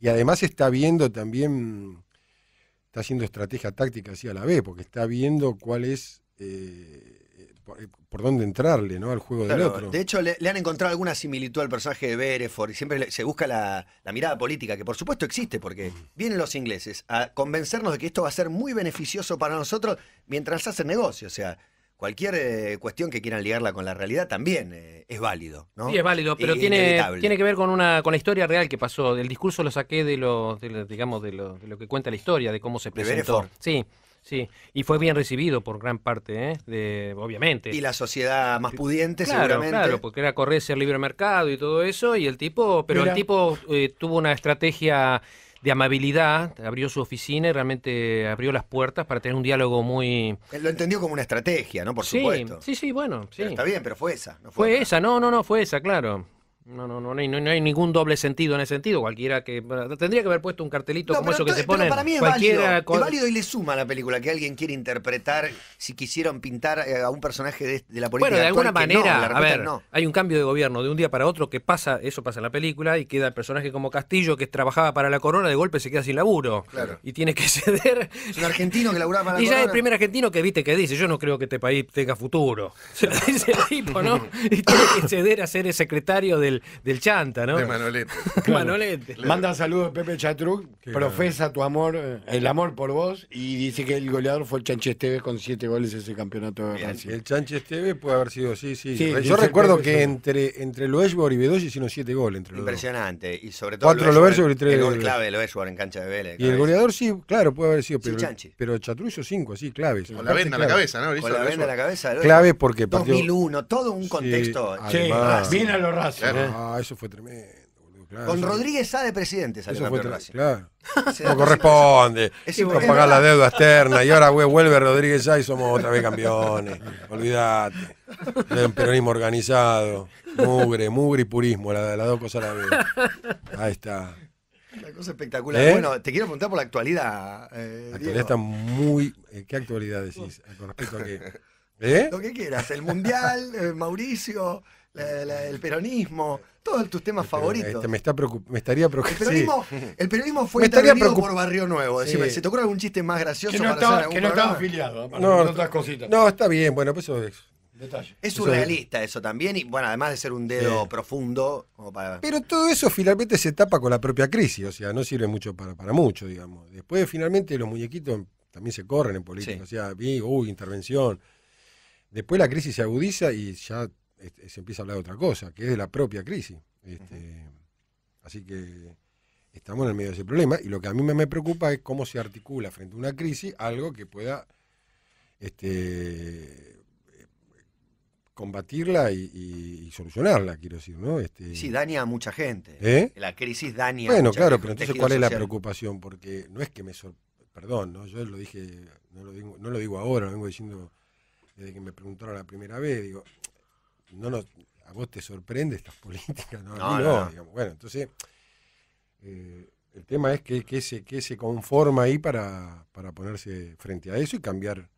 Y, además está viendo también, está haciendo estrategia táctica así a la vez, porque está viendo cuál es... Eh, por, dónde entrarle, ¿no? Al juego del otro. De hecho, le, han encontrado alguna similitud al personaje de Bereford. Siempre se busca la, la, mirada política, que por supuesto existe, porque mm. vienen los ingleses a convencernos de que esto va a ser muy beneficioso para nosotros mientras hacen negocio. O sea, cualquier eh, cuestión que quieran ligarla con la realidad también eh, es válido, ¿no? Sí, es válido, pero tiene, tiene, que ver con una con la historia real que pasó. El discurso lo saqué de lo, digamos, de lo, de lo que cuenta la historia, de cómo se presentó. sí. Sí, y fue bien recibido por gran parte, ¿eh? de, obviamente. Y la sociedad más pudiente, seguramente. Claro, porque era correr, ser libre mercado y todo eso, y el tipo, pero el tipo tuvo una estrategia de amabilidad, abrió su oficina y realmente abrió las puertas para tener un diálogo muy... lo entendió como una estrategia, ¿no? Por sí, supuesto. Sí, sí, bueno. está bien, pero fue esa. fue esa, no, no, no, fue esa, claro. No, no, no, no, hay, ningún doble sentido en ese sentido. Cualquiera que. Tendría que haber puesto un cartelito como eso que se pone. es válido. válido y le suma a la película que alguien quiere interpretar si quisieron pintar eh, a un personaje de, la política. Bueno, de alguna manera, a ver, hay un cambio de gobierno de un día para otro que pasa, eso pasa en la película, y queda el personaje como Castillo que trabajaba para la corona, de golpe se queda sin laburo. Y tiene que ceder. Es un argentino que laburaba para la y corona. Y ya es el primer argentino que viste que dice: Yo no creo que este país tenga futuro. dice el tipo, ¿no? y tiene que ceder a ser el secretario del del, chanta, ¿no? De Manolete. Claro. Manolete. Manda saludos Pepe Chatruc, profesa tu amor, eh, el amor por vos, y dice que el goleador fue el Chanche Esteves con siete goles ese campeonato de Francia. El Chanche Esteves puede haber sido, sí, sí. Yo recuerdo que entre, entre Loesbor y Bedoya hicieron siete goles. Entre Impresionante. Y sobre todo. Cuatro y tres. El gol clave Del en cancha de Vélez. Y el goleador sí, claro, puede haber sido. Pero, sí, pero Chatruc hizo cinco, Sí, claves. Con la venda a la cabeza, ¿no? Con la venda a la cabeza. Clave porque. 2001, todo un contexto. Bien a lo raso. Ah, eso fue tremendo. con Rodríguez A de presidente salió Eso fue Claro. No corresponde. pagar la deuda externa y ahora vuelve Rodríguez A y somos otra vez campeones. Olvídate. el peronismo organizado. Mugre, mugre y purismo, las dos cosas a la vez. Ahí está. Una cosa espectacular. ¿Eh? Bueno, te quiero preguntar por la actualidad. Eh, la actualidad está muy. Eh, ¿Qué actualidad decís? Con respecto a qué. ¿Eh? Lo que quieras, el mundial, Mauricio el peronismo, todos tus temas favoritos. Este, me, está me estaría preocupando. El, peronismo fue poco por Barrio Nuevo. ¿se te algún chiste más gracioso que no para Que no estaba afiliado, no, otras cositas. No, está bien, bueno, pues eso es. Detalle. Es surrealista eso también, y bueno, además de ser un dedo profundo. Pero todo eso finalmente se tapa con la propia crisis, o sea, no sirve mucho para, para mucho, digamos. Después, finalmente, los muñequitos también se corren en política, o sea, uy, intervención. Después la crisis se agudiza y ya este, se empieza a hablar de otra cosa, que es de la propia crisis. Este, así que estamos en el medio de ese problema y lo que a mí me, preocupa es cómo se articula frente a una crisis algo que pueda este, combatirla y, solucionarla, quiero decir, ¿no? Este, sí, daña a mucha gente. ¿Eh? La crisis daña a mucha claro, gente. Bueno, claro, pero entonces ¿cuál es la preocupación? Porque no es que me sorprenda, perdón, ¿no? Yo lo dije, no lo digo, no lo digo ahora, lo vengo diciendo desde que me preguntaron la primera vez, digo, no nos, a vos te sorprende estas políticas, ¿no? Bueno, entonces, eh, el tema es que, se, que se conforma ahí para, ponerse frente a eso y cambiar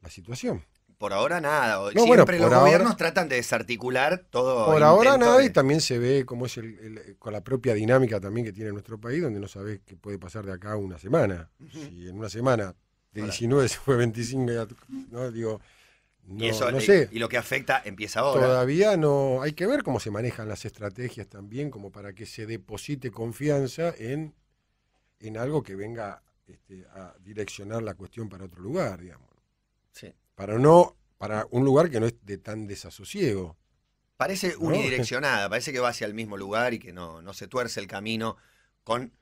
la situación por ahora nada. Siempre los gobiernos tratan de desarticular todo. Por ahora nada, y también se ve cómo es el, con la propia dinámica también que tiene nuestro país, donde no sabes qué puede pasar de acá una semana. Si en una semana de 19 se fue 25, ¿no? digo, y lo que afecta empieza ahora. Todavía no. Hay que ver cómo se manejan las estrategias también, como para que se deposite confianza en, en algo que venga este, a direccionar la cuestión para otro lugar, digamos. Sí. Para no, para un lugar que no es de tan desasosiego. Parece unidireccionada, parece que va hacia el mismo lugar y que no, no se tuerce el camino con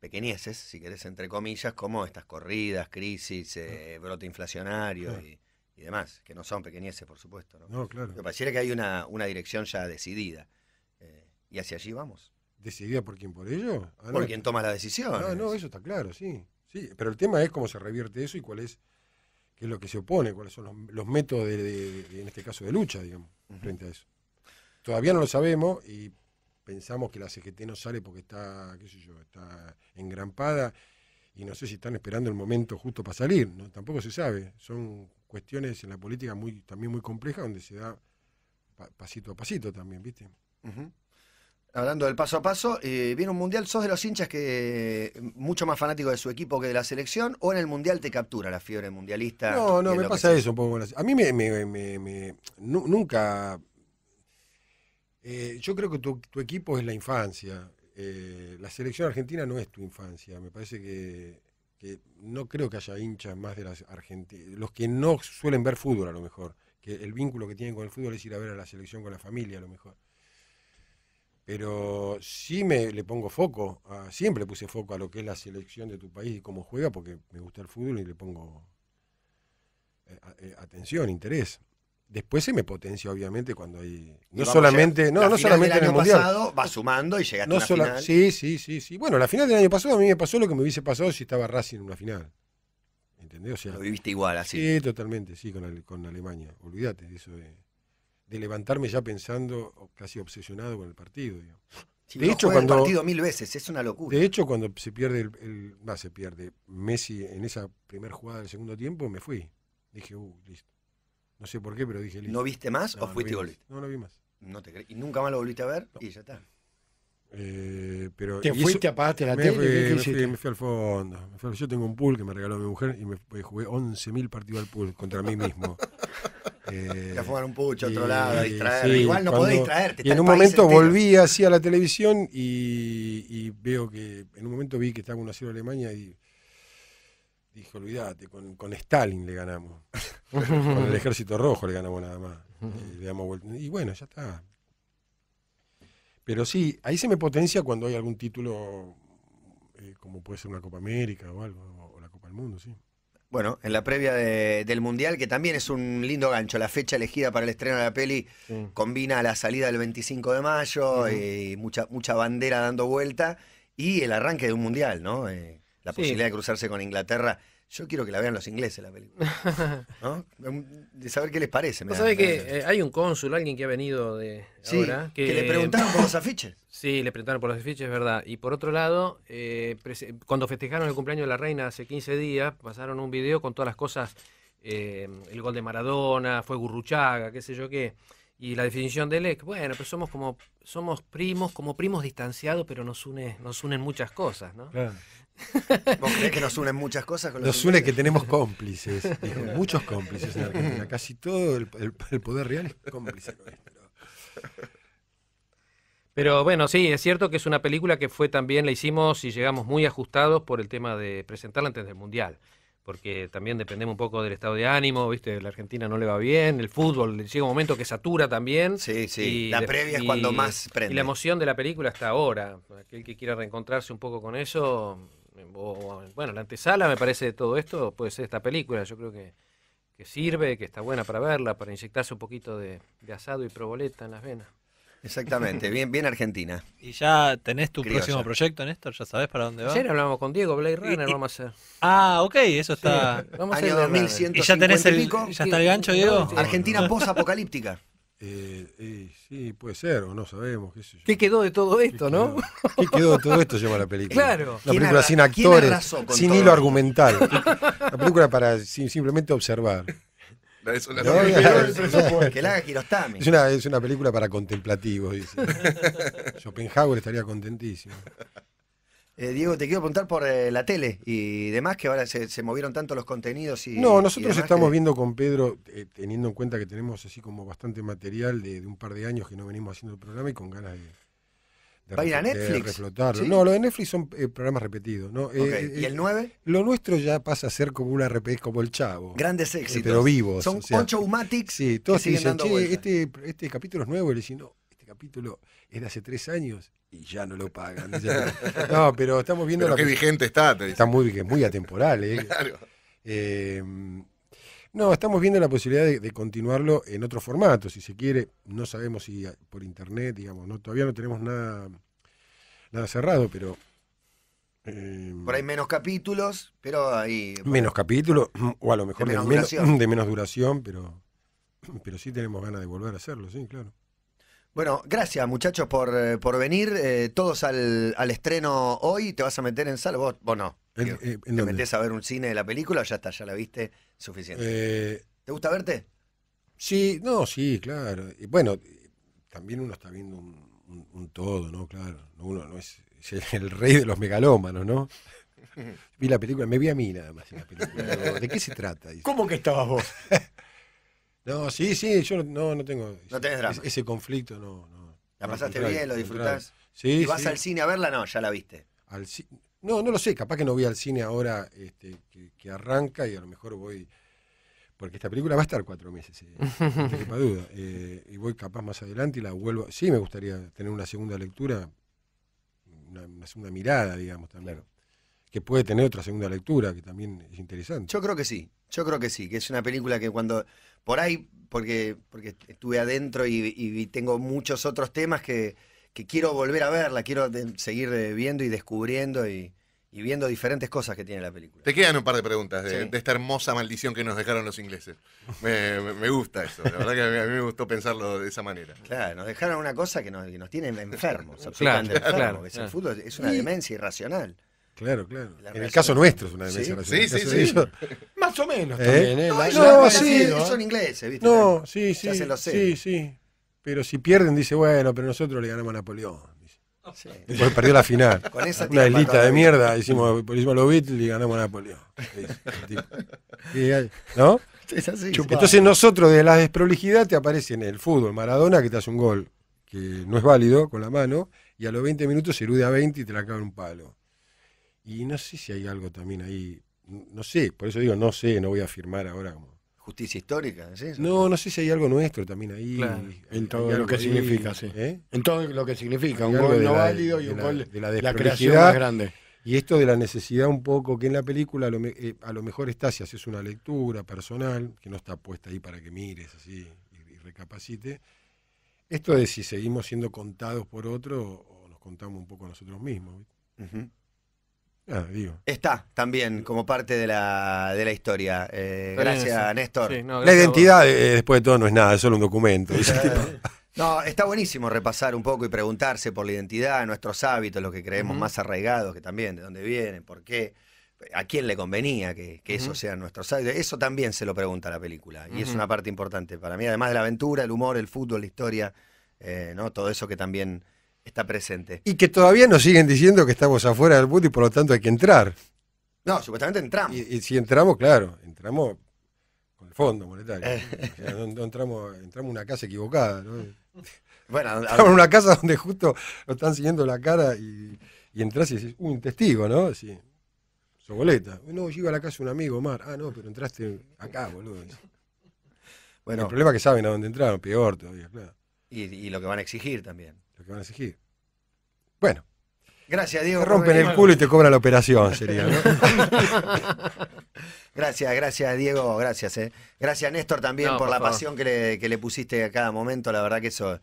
pequeñeces, si querés, entre comillas, como estas corridas, crisis, eh, brote inflacionario. Y, y demás, que no son pequeñeces, por supuesto. No, no claro. Pero pareciera que hay una, dirección ya decidida. Eh, y hacia allí vamos. ¿Decidida por quién? ¿Por ello? Ah, por quién quien toma la decisión. No, no, eso está claro, sí. sí. Pero el tema es cómo se revierte eso y cuál es, qué es lo que se opone, cuáles son los, métodos, en este caso, de lucha, digamos, frente a eso. Todavía no lo sabemos y pensamos que la CGT no sale porque está, qué sé yo, está engrampada y no sé si están esperando el momento justo para salir, ¿no? tampoco se sabe. Son cuestiones en la política muy también muy complejas donde se da pasito a pasito también, ¿viste? Hablando del paso a paso, eh, viene un mundial, ¿sos de los hinchas que mucho más fanático de su equipo que de la selección? ¿O en el mundial te captura la fiebre mundialista? No, no, me pasa eso un poco. A mí me, me, me, nunca. Eh, yo creo que tu, equipo es la infancia. Eh, la selección argentina no es tu infancia. Me parece que que no creo que haya hinchas más de las Argentinas, los que no suelen ver fútbol a lo mejor, que el vínculo que tienen con el fútbol es ir a ver a la selección con la familia a lo mejor. Pero sí me le pongo foco, siempre puse foco a lo que es la selección de tu país y cómo juega, porque me gusta el fútbol y le pongo eh, eh, atención, interés. Después se me potencia, obviamente, cuando hay. No solamente. no, no solamente del año pasado va sumando y llega a la final. Sí, sí, sí, sí. Bueno, la final del año pasado a mí me pasó lo que me hubiese pasado si estaba Racing en una final. ¿Entendés? O sea, lo viviste igual, así. Sí, totalmente, sí, con, con Alemania. Olvídate de eso de, levantarme ya pensando, casi obsesionado con el partido. de hecho, cuando. El partido mil veces, es una locura. De hecho, cuando se pierde. El, el... se pierde. Messi en esa primera jugada del segundo tiempo, me fui. Dije, uh, listo no sé por qué, pero dije listo. ¿No viste más o fuiste y volviste? No, no vi más. No te y nunca más lo volviste a ver y ya está. Eh, pero, ¿Te fuiste, apagaste la tele? me, fui, al fondo. yo tengo un pool que me regaló mi mujer y me eh, jugué 11.000 partidos al pool contra mí mismo. eh, a fumar un pucho a otro lado, a distraer. Igual no podés distraerte. Y en un momento volví así a la televisión y, veo que. En un momento vi que estaba 1 a de Alemania y dijo olvídate, con, Stalin le ganamos. con el Ejército Rojo le ganamos nada más. Eh, y, bueno, ya está. Pero sí, ahí se me potencia cuando hay algún título, eh, como puede ser una Copa América o algo, o la Copa del Mundo, sí. Bueno, en la previa del Mundial, que también es un lindo gancho, la fecha elegida para el estreno de la peli combina la salida del 25 de mayo, eh, y mucha, mucha bandera dando vuelta y el arranque de un Mundial, ¿no? la posibilidad de cruzarse con Inglaterra. Yo quiero que la vean los ingleses la película. ¿No? De saber qué les parece. ¿Sabes que eh, hay un cónsul, alguien que ha venido de ahora? Que, que, le preguntaron por los afiches. Sí, le preguntaron por los afiches, verdad. Y por otro lado, eh, cuando festejaron el cumpleaños de la reina hace 15 días, pasaron un video con todas las cosas. Eh, el gol de Maradona, fue Gurruchaga, qué sé yo qué. Y la definición de Lec, bueno, pues somos como somos primos, como primos distanciados, pero nos une nos unen muchas cosas, ¿no? Claro. ¿Vos crees que nos unen muchas cosas? Con los nos une que tenemos cómplices, muchos cómplices en Argentina. Casi todo el, poder real es cómplice Pero bueno, sí, es cierto que es una película que fue también, la hicimos y llegamos muy ajustados por el tema de presentarla antes del Mundial, porque también dependemos un poco del estado de ánimo, ¿viste? La Argentina no le va bien, el fútbol llega un momento que satura también. Sí, sí, la previa es cuando más prende. Y la emoción de la película está ahora. Aquel que quiera reencontrarse un poco con eso, bueno, la antesala me parece de todo esto, puede ser esta película, yo creo que, que sirve, que está buena para verla, para inyectarse un poquito de, asado y proboleta en las venas. Exactamente, bien, bien Argentina. ¿Y ya tenés tu próximo proyecto, Néstor? ¿Ya sabés para dónde va? Ayer hablamos con Diego, Blade Runner vamos a hacer. Ah, ok, eso está. a ¿Y ya tenés el, está el gancho, Diego? Argentina post-apocalíptica. Eh, sí, puede ser, o no sabemos, qué quedó de todo esto, no? ¿Qué quedó de todo esto? Lleva la película. Claro. La película sin actores, sin hilo argumental. la película para simplemente observar. Es una, película para contemplativos, dice. Schopenhauer estaría contentísimo. Eh, Diego, te quiero preguntar por eh, la tele y demás, que ahora se, movieron tanto los contenidos y. No, nosotros estamos viendo con Pedro, eh, teniendo en cuenta que tenemos así como bastante material de, un par de años que no venimos haciendo el programa y con ganas de. ir a Netflix? No, lo de Netflix son programas repetidos. ¿no? ¿Y el 9? Lo nuestro ya pasa a ser como una como el chavo. Grandes éxitos. Pero vivos. Son o Sí, todos siguen dando che, este, este capítulo es nuevo. Y le dicen, no, este capítulo es de hace tres años y ya no lo pagan. no, pero estamos viendo... la vigente está. está muy, muy atemporal. ¿eh? ¿eh? no, estamos viendo la posibilidad de, continuarlo en otro formato, si se quiere. No sabemos si por internet, digamos, no todavía no tenemos nada, nada cerrado, pero... Eh, por ahí menos capítulos, pero hay. Menos capítulos, o a lo mejor de menos, duración. pero, pero sí tenemos ganas de volver a hacerlo, sí, claro. Bueno, gracias muchachos por, eh, por venir. Eh, todos al, estreno hoy. ¿Te vas a meter en salvo ¿Vos, no? Eh, ¿Te metés a ver un cine de la película ya está, ya la viste suficiente? ¿Te gusta verte? Sí, no, sí, claro. Y bueno, también uno está viendo un, todo, ¿no? Claro, uno no es, el rey de los megalómanos, ¿no? Vi la película, me vi a mí nada más en la película. ¿De qué se trata? ¿Cómo que estabas vos? No, sí, sí, yo no, tengo. Ese, conflicto no. no ¿La pasaste bien? ¿Lo disfrutás? vas al cine a verla? No, ya la viste. Al No, no lo sé, capaz que no voy al cine ahora este, que, arranca y a lo mejor voy. Porque esta película va a estar cuatro meses, eh, no duda. Eh, y voy capaz más adelante y la vuelvo. Sí, me gustaría tener una segunda lectura, una, segunda mirada, digamos, también. que puede tener otra segunda lectura, que también es interesante. Yo creo que sí, yo creo que sí, que es una película que cuando por ahí, porque, porque estuve adentro y, tengo muchos otros temas que, quiero volver a verla, quiero seguir eh, viendo y descubriendo y, viendo diferentes cosas que tiene la película. Te quedan un par de preguntas de, esta hermosa maldición que nos dejaron los ingleses. Me, gusta eso, la verdad que a mí, me gustó pensarlo de esa manera. Claro, nos dejaron una cosa que nos, tiene enfermos, absolutamente enfermos, es una demencia irracional. Claro, claro. En el caso nuestro es una dimensión. sí, sí. sí. Más o menos eh, No, sí. Son ingleses, ¿viste? No, sí, sí. Ya se lo sé. Sí, sí. Pero si pierden, dice, bueno, pero nosotros le ganamos a Napoleón. Sí. Después perdió la final. una islita de mierda, hicimos, hicimos los Beatles y ganamos a Napoleón. ¿No? Es así. Entonces nosotros de la desprolijidad te aparece en el fútbol, Maradona que te hace un gol que no es válido con la mano y a los 20 minutos se elude a 20 y te la acaban en un palo. Y no sé si hay algo también ahí, no sé, por eso digo, no sé, no voy a afirmar ahora Justicia histórica, ¿es No, no sé si hay algo nuestro también ahí. ¿eh? en todo lo que significa, sí. En todo lo que significa, un gol no válido y un gol de la, creación más grande. Y esto de la necesidad un poco, que en la película eh, a lo, mejor está si haces una lectura personal, que no está puesta ahí para que mires así y, recapacite, esto de si seguimos siendo contados por otro o nos contamos un poco nosotros mismos. Ah, está también como parte de la, historia. Eh, gracias, Néstor. la identidad, eh, después de todo, no es nada, es solo un documento. no, está buenísimo repasar un poco y preguntarse por la identidad, nuestros hábitos, lo que creemos más arraigados, que también, de dónde vienen, por qué, a quién le convenía que, eso sean nuestros hábitos. Eso también se lo pregunta la película y es una parte importante para mí, además de la aventura, el humor, el fútbol, la historia, eh, ¿no? todo eso que también está presente. Y que todavía nos siguen diciendo que estamos afuera del puto y por lo tanto hay que entrar. No, supuestamente entramos. Y, si entramos, claro, entramos con el fondo monetario. Eh. no, entramos, entramos una casa equivocada. Bueno, entramos en una casa donde justo lo están siguiendo la cara y, entras y es un testigo, ¿no? Sí. boleta No, yo iba a la casa de un amigo, Omar Ah, no, pero entraste acá, boludo. Bueno, el problema es que saben a dónde entraron, peor todavía, claro. Y, y lo que van a exigir también. Bueno. Gracias, Diego. Te rompen el culo y te cobran la operación, sería, ¿no? gracias, gracias, Diego. Gracias, eh. Gracias, Néstor, también por, la pasión que le, pusiste a cada momento. La verdad que eso,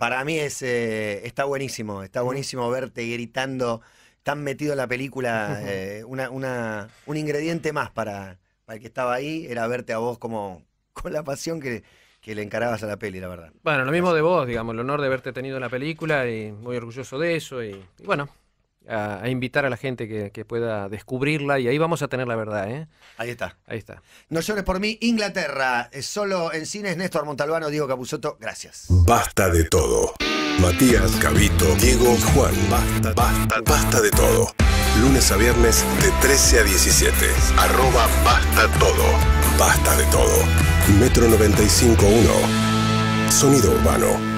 para mí, es eh, está buenísimo. Está buenísimo verte gritando, tan metido en la película. Eh, un ingrediente más para, para el que estaba ahí era verte a vos como con la pasión que, que le encarabas a la peli, la verdad. Bueno, lo mismo de vos, digamos, el honor de haberte tenido en la película y muy orgulloso de eso y, bueno, a, invitar a la gente que, pueda descubrirla y ahí vamos a tener la verdad, ¿eh? Ahí está. Ahí está. No llores por mí, Inglaterra, eh, solo en cines, Néstor Montalbano, Diego Capusotto. gracias. Basta de todo. Matías, Cabito, Diego Juan. Basta, basta, basta de todo. Lunes a viernes de 13 a 17. Arroba basta todo. Basta de todo Metro 95.1. Sonido urbano.